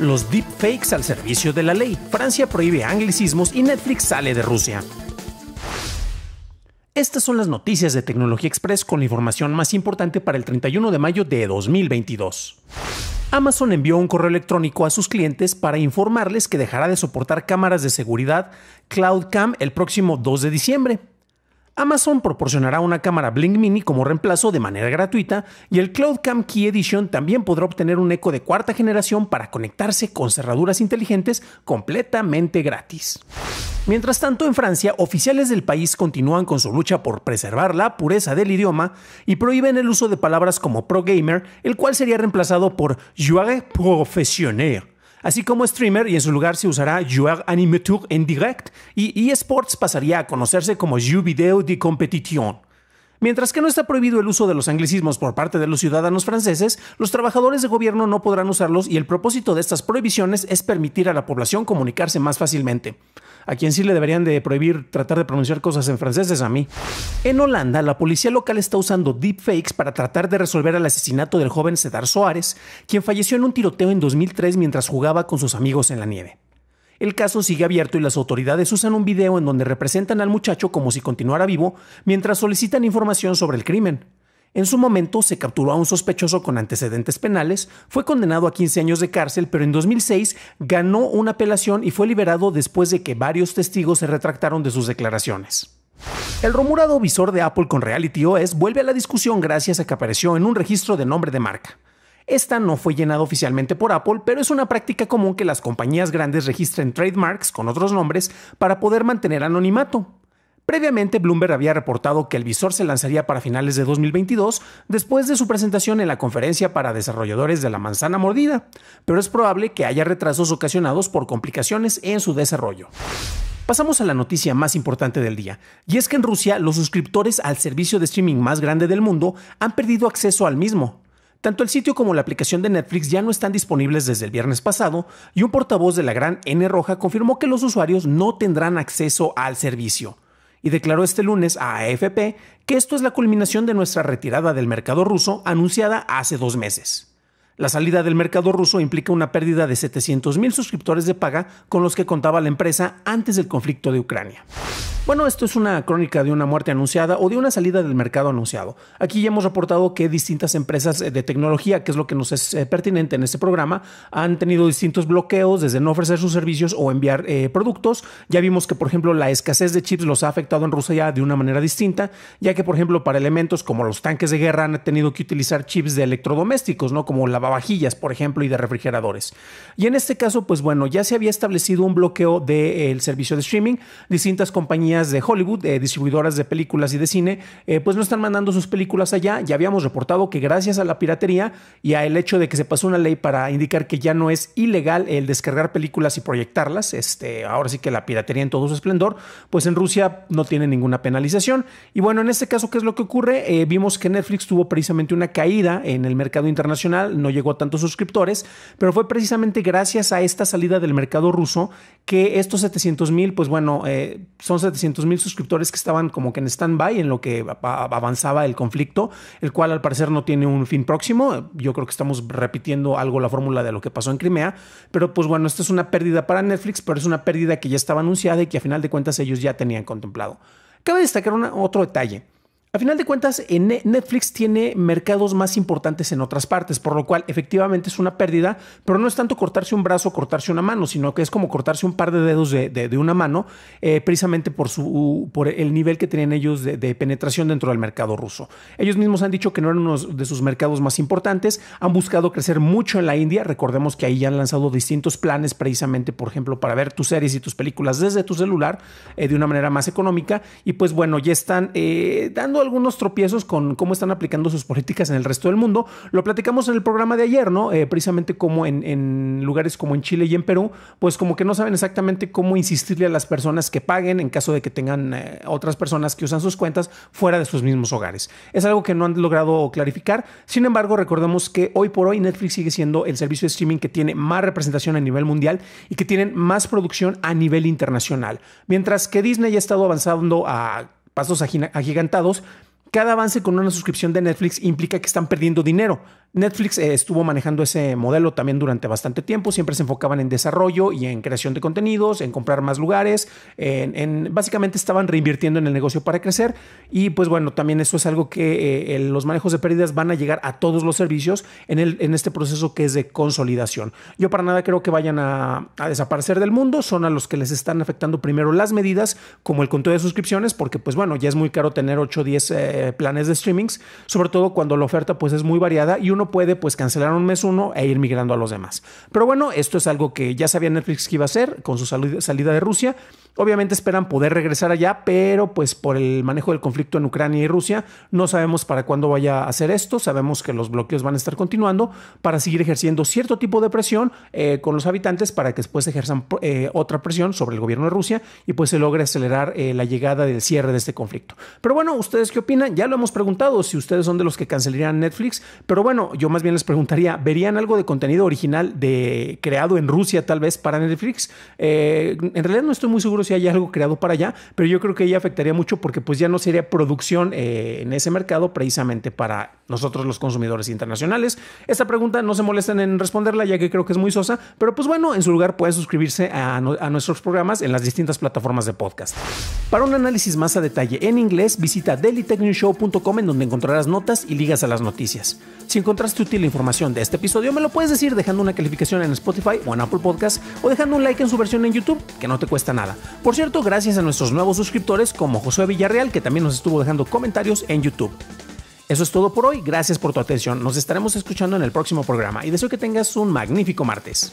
los deepfakes al servicio de la ley. Francia prohíbe anglicismos y Netflix sale de Rusia. Estas son las noticias de Tecnología Express con la información más importante para el 31 de mayo de 2022. Amazon envió un correo electrónico a sus clientes para informarles que dejará de soportar cámaras de seguridad CloudCam el próximo 2 de diciembre. Amazon proporcionará una cámara Blink Mini como reemplazo de manera gratuita y el Cloud CloudCam Key Edition también podrá obtener un eco de cuarta generación para conectarse con cerraduras inteligentes completamente gratis. Mientras tanto, en Francia, oficiales del país continúan con su lucha por preservar la pureza del idioma y prohíben el uso de palabras como pro gamer, el cual sería reemplazado por joueur professionnel así como streamer y en su lugar se usará Joueur Animateur en Direct y eSports pasaría a conocerse como Jeu Video de Competition. Mientras que no está prohibido el uso de los anglicismos por parte de los ciudadanos franceses, los trabajadores de gobierno no podrán usarlos y el propósito de estas prohibiciones es permitir a la población comunicarse más fácilmente. A quien sí le deberían de prohibir tratar de pronunciar cosas en franceses a mí. En Holanda, la policía local está usando deepfakes para tratar de resolver el asesinato del joven Cedar Soares, quien falleció en un tiroteo en 2003 mientras jugaba con sus amigos en la nieve. El caso sigue abierto y las autoridades usan un video en donde representan al muchacho como si continuara vivo mientras solicitan información sobre el crimen. En su momento se capturó a un sospechoso con antecedentes penales, fue condenado a 15 años de cárcel, pero en 2006 ganó una apelación y fue liberado después de que varios testigos se retractaron de sus declaraciones. El rumorado visor de Apple con Reality OS vuelve a la discusión gracias a que apareció en un registro de nombre de marca. Esta no fue llenada oficialmente por Apple, pero es una práctica común que las compañías grandes registren trademarks con otros nombres para poder mantener anonimato. Previamente, Bloomberg había reportado que el visor se lanzaría para finales de 2022 después de su presentación en la conferencia para desarrolladores de la manzana mordida, pero es probable que haya retrasos ocasionados por complicaciones en su desarrollo. Pasamos a la noticia más importante del día, y es que en Rusia los suscriptores al servicio de streaming más grande del mundo han perdido acceso al mismo, tanto el sitio como la aplicación de Netflix ya no están disponibles desde el viernes pasado y un portavoz de la gran N Roja confirmó que los usuarios no tendrán acceso al servicio. Y declaró este lunes a AFP que esto es la culminación de nuestra retirada del mercado ruso anunciada hace dos meses. La salida del mercado ruso implica una pérdida de 700.000 suscriptores de paga con los que contaba la empresa antes del conflicto de Ucrania. Bueno, esto es una crónica de una muerte anunciada o de una salida del mercado anunciado. Aquí ya hemos reportado que distintas empresas eh, de tecnología, que es lo que nos es eh, pertinente en este programa, han tenido distintos bloqueos desde no ofrecer sus servicios o enviar eh, productos. Ya vimos que, por ejemplo, la escasez de chips los ha afectado en Rusia de una manera distinta, ya que, por ejemplo, para elementos como los tanques de guerra han tenido que utilizar chips de electrodomésticos, ¿no? Como lavavajillas, por ejemplo, y de refrigeradores. Y en este caso, pues bueno, ya se había establecido un bloqueo del servicio de streaming. Distintas compañías de Hollywood, eh, distribuidoras de películas y de cine, eh, pues no están mandando sus películas allá. Ya habíamos reportado que gracias a la piratería y al hecho de que se pasó una ley para indicar que ya no es ilegal el descargar películas y proyectarlas, este, ahora sí que la piratería en todo su esplendor, pues en Rusia no tiene ninguna penalización. Y bueno, en este caso, ¿qué es lo que ocurre? Eh, vimos que Netflix tuvo precisamente una caída en el mercado internacional, no llegó a tantos suscriptores, pero fue precisamente gracias a esta salida del mercado ruso que estos 700 mil, pues bueno, son 700 mil suscriptores que estaban como que en stand-by en lo que avanzaba el conflicto, el cual al parecer no tiene un fin próximo. Yo creo que estamos repitiendo algo la fórmula de lo que pasó en Crimea, pero pues bueno, esta es una pérdida para Netflix, pero es una pérdida que ya estaba anunciada y que a final de cuentas ellos ya tenían contemplado. Cabe destacar otro detalle. A final de cuentas, eh, Netflix tiene mercados más importantes en otras partes, por lo cual efectivamente es una pérdida, pero no es tanto cortarse un brazo, cortarse una mano, sino que es como cortarse un par de dedos de, una mano, eh, precisamente por, su, por el nivel que tenían ellos de, penetración dentro del mercado ruso. Ellos mismos han dicho que no eran uno de sus mercados más importantes, han buscado crecer mucho en la India, recordemos que ahí ya han lanzado distintos planes precisamente, por ejemplo, para ver tus series y tus películas desde tu celular eh, de una manera más económica, y pues bueno, ya están dando algunos tropiezos con cómo están aplicando sus políticas en el resto del mundo. Lo platicamos en el programa de ayer, ¿no? Eh, precisamente como en, lugares como en Chile y en Perú, pues como que no saben exactamente cómo insistirle a las personas que paguen en caso de que tengan eh, otras personas que usan sus cuentas fuera de sus mismos hogares. Es algo que no han logrado clarificar. Sin embargo, recordemos que hoy por hoy Netflix sigue siendo el servicio de streaming que tiene más representación a nivel mundial y que tienen más producción a nivel internacional. Mientras que Disney ya ha estado avanzando a pasos agigantados, cada avance con una suscripción de Netflix implica que están perdiendo dinero, Netflix eh, estuvo manejando ese modelo también durante bastante tiempo, siempre se enfocaban en desarrollo y en creación de contenidos, en comprar más lugares, en, básicamente estaban reinvirtiendo en el negocio para crecer y pues bueno, también eso es algo que eh, los manejos de pérdidas van a llegar a todos los servicios en, el, en este proceso que es de consolidación. Yo para nada creo que vayan a, desaparecer del mundo, son a los que les están afectando primero las medidas como el conteo de suscripciones, porque pues bueno, ya es muy caro tener 8 o 10 planes de streamings, sobre todo cuando la oferta pues es muy variada y uno puede, pues cancelar un mes uno e ir migrando a los demás. Pero bueno, esto es algo que ya sabía Netflix que iba a hacer con su salida de Rusia. Obviamente esperan poder regresar allá, pero pues por el manejo del conflicto en Ucrania y Rusia, no sabemos para cuándo vaya a hacer esto. Sabemos que los bloqueos van a estar continuando para seguir ejerciendo cierto tipo de presión eh, con los habitantes para que después ejerzan eh, otra presión sobre el gobierno de Rusia y pues se logre acelerar eh, la llegada del cierre de este conflicto. Pero bueno, ¿ustedes qué opinan? Ya lo hemos preguntado si ustedes son de los que cancelarían Netflix, pero bueno, yo más bien les preguntaría, ¿verían algo de contenido original de creado en Rusia tal vez para Netflix? Eh, en realidad no estoy muy seguro si hay algo creado para allá, pero yo creo que ahí afectaría mucho porque pues ya no sería producción eh, en ese mercado precisamente para nosotros los consumidores internacionales. Esta pregunta no se molesten en responderla ya que creo que es muy sosa, pero pues bueno, en su lugar pueden suscribirse a, nuestros programas en las distintas plataformas de podcast. Para un análisis más a detalle en inglés, visita dailytechnewshow.com en donde encontrarás notas y ligas a las noticias. Si encontraste útil la información de este episodio, me lo puedes decir dejando una calificación en Spotify o en Apple Podcast o dejando un like en su versión en YouTube, que no te cuesta nada. Por cierto, gracias a nuestros nuevos suscriptores como Josué Villarreal, que también nos estuvo dejando comentarios en YouTube. Eso es todo por hoy, gracias por tu atención, nos estaremos escuchando en el próximo programa y deseo que tengas un magnífico martes.